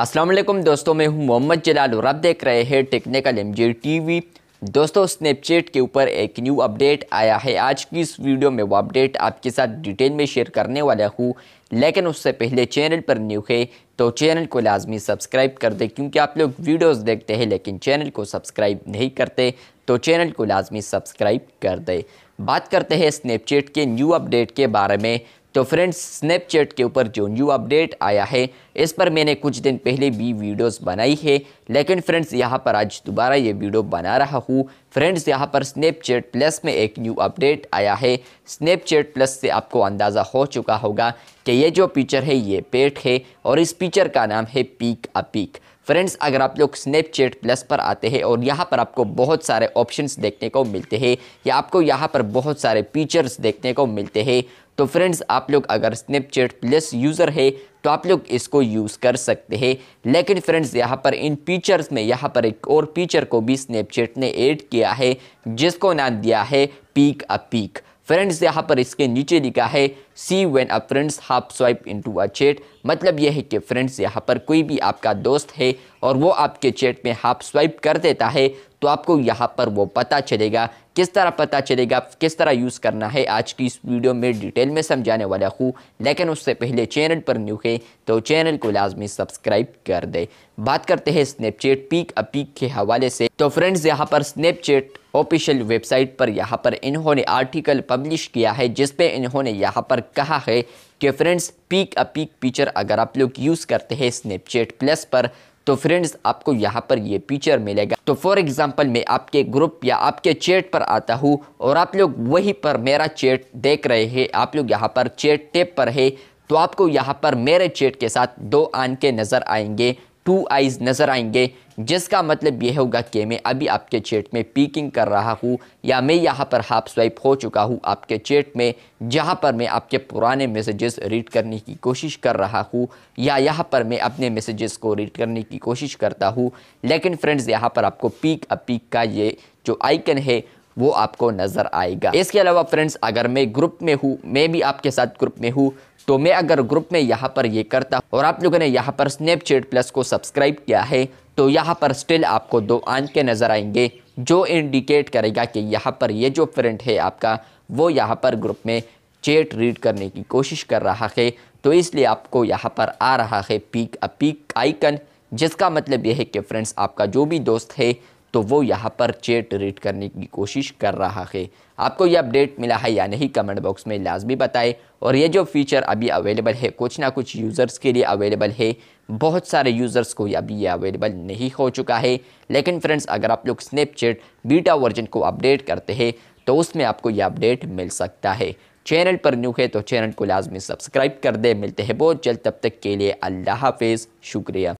असलम दोस्तों मैं हूं मोहम्मद जलाल और आप देख रहे हैं टेक्निकल एम जी टी दोस्तों स्नैपचैट के ऊपर एक न्यू अपडेट आया है आज की इस वीडियो में वो अपडेट आपके साथ डिटेल में शेयर करने वाला हूँ लेकिन उससे पहले चैनल पर न्यू है तो चैनल को लाजमी सब्सक्राइब कर दें क्योंकि आप लोग वीडियोस देखते हैं लेकिन चैनल को सब्सक्राइब नहीं करते तो चैनल को लाजमी सब्सक्राइब कर दें बात करते हैं स्नैपचैट के न्यू अपडेट के बारे में तो फ्रेंड्स स्नैपचैट के ऊपर जो न्यू अपडेट आया है इस पर मैंने कुछ दिन पहले भी वीडियोस बनाई है लेकिन फ्रेंड्स यहाँ पर आज दोबारा ये वीडियो बना रहा हूँ फ्रेंड्स यहाँ पर स्नैपचैट प्लस में एक न्यू अपडेट आया है स्नैपचैट प्लस से आपको अंदाज़ा हो चुका होगा कि ये जो फीचर है ये पेट है और इस फीचर का नाम है पीक अ पीक फ्रेंड्स अगर आप लोग स्नैपचैट प्लस पर आते हैं और यहाँ पर आपको बहुत सारे ऑप्शंस देखने को मिलते हैं या आपको यहाँ पर बहुत सारे फीचर्स देखने को मिलते हैं तो फ्रेंड्स आप लोग अगर स्नैपचैट प्लस यूज़र है तो आप लोग इसको यूज़ कर सकते हैं लेकिन फ्रेंड्स यहाँ पर इन फीचर्स में यहाँ पर एक और फीचर को भी स्नैपचैट ने ऐड किया है जिसको नाम दिया है पीक अ पीक फ्रेंड्स यहाँ पर इसके नीचे लिखा है see when a friends half swipe into a chat मतलब यह है कि फ्रेंड्स यहाँ पर कोई भी आपका दोस्त है और वो आपके चैट में हाफ स्वाइप कर देता है तो आपको यहाँ पर वो पता चलेगा किस तरह पता चलेगा किस तरह यूज़ करना है आज की इस वीडियो में डिटेल में समझाने वाला हूँ लेकिन उससे पहले चैनल पर न्यू है तो चैनल को लाजमी सब्सक्राइब कर दे बात करते हैं स्नैपचैट पीक अपीक के हवाले से तो फ्रेंड्स यहाँ पर स्नैपचैट ऑफिशियल वेबसाइट पर यहाँ पर इन्होंने आर्टिकल पब्लिश किया है जिस पे इन्होंने यहाँ पर कहा है कि friends peek a peek feature अगर आप लोग यूज़ करते हैं स्नैपचैट प्लस पर तो फ्रेंड्स आपको यहाँ पर ये फीचर मिलेगा तो फॉर एग्जांपल मैं आपके ग्रुप या आपके चैट पर आता हूँ और आप लोग वहीं पर मेरा चैट देख रहे हैं आप लोग यहाँ पर चैट टेप पर है तो आपको यहाँ पर मेरे चैट के साथ दो आन के नज़र आएंगे टू आइज़ नज़र आएंगे जिसका मतलब यह होगा कि मैं अभी आपके चैट में पीकिंग कर रहा हूँ या मैं यहाँ पर हाफ स्वाइप हो चुका हूँ आपके चैट में जहाँ पर मैं आपके पुराने मैसेजेस रीड करने की कोशिश कर रहा हूँ या यहाँ पर मैं अपने मैसेजेस को रीड करने की कोशिश करता हूँ लेकिन फ्रेंड्स यहाँ पर आपको पीक अ पीक का ये जो आइकन है वो आपको नज़र आएगा इसके अलावा फ्रेंड्स अगर मैं ग्रुप में हूँ मैं भी आपके साथ ग्रुप में हूँ तो मैं अगर ग्रुप में यहाँ पर ये करता और आप लोगों ने यहाँ पर स्नैपचैट प्लस को सब्सक्राइब किया है तो यहाँ पर स्टिल आपको दो आंच के नज़र आएंगे जो इंडिकेट करेगा कि यहाँ पर ये जो फ्रेंड है आपका वो यहाँ पर ग्रुप में चैट रीड करने की कोशिश कर रहा है तो इसलिए आपको यहाँ पर आ रहा है पीक अ पीक आइकन जिसका मतलब यह है कि फ्रेंड्स आपका जो भी दोस्त है तो वो यहाँ पर चेट रीड करने की कोशिश कर रहा है आपको ये अपडेट मिला है या नहीं कमेंट बॉक्स में लाजमी बताएं और ये जो फीचर अभी अवेलेबल है कुछ ना कुछ यूज़र्स के लिए अवेलेबल है बहुत सारे यूज़र्स को अभी ये अवेलेबल नहीं हो चुका है लेकिन फ्रेंड्स अगर आप लोग स्नैपचैट बीटा वर्जन को अपडेट करते हैं तो उसमें आपको ये अपडेट मिल सकता है चैनल पर न्यू है तो चैनल को लाजमी सब्सक्राइब कर दे मिलते हैं बहुत जल्द तब तक के लिए अल्लाह हाफिज़ शुक्रिया